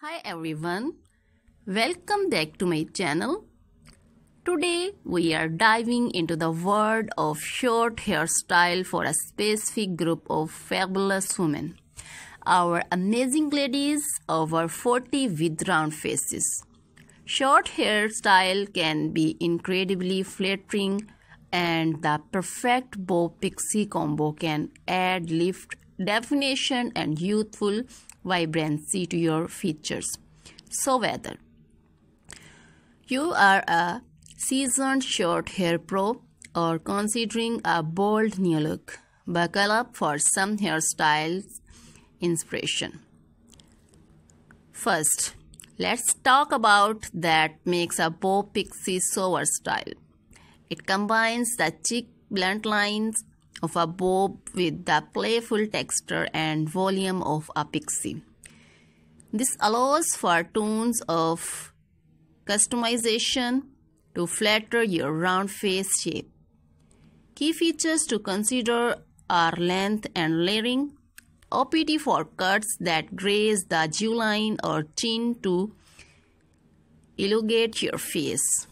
Hi everyone, welcome back to my channel. Today we are diving into the world of short hairstyle for a specific group of fabulous women. Our amazing ladies over 40 with round faces. Short hairstyle can be incredibly flattering and the perfect bow pixie combo can add lift definition and youthful vibrancy to your features. So whether you are a seasoned short hair pro or considering a bold new look, buckle up for some hairstyles inspiration. First, let's talk about that makes a Bo Pixie so style. It combines the cheek blunt lines of a bob with the playful texture and volume of a pixie. This allows for tones of customization to flatter your round face shape. Key features to consider are length and layering, OPT for cuts that graze the jawline or chin to elongate your face.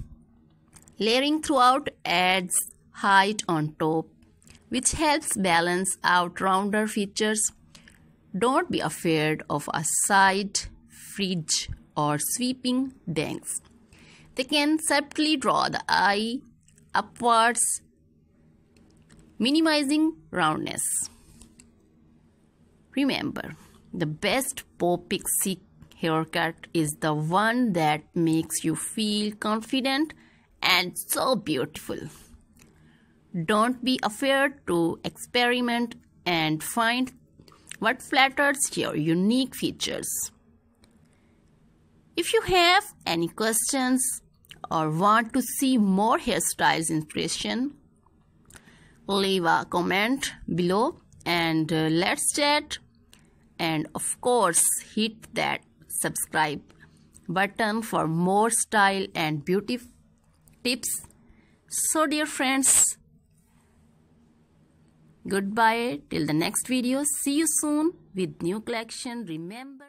Layering throughout adds height on top which helps balance out rounder features. Don't be afraid of a side, fridge or sweeping bangs. They can subtly draw the eye upwards, minimizing roundness. Remember, the best pop chic haircut is the one that makes you feel confident and so beautiful. Don't be afraid to experiment and find what flatters your unique features. If you have any questions or want to see more hairstyles inspiration, leave a comment below and uh, let's chat and of course hit that subscribe button for more style and beauty tips. So dear friends, Goodbye till the next video. See you soon with new collection. Remember.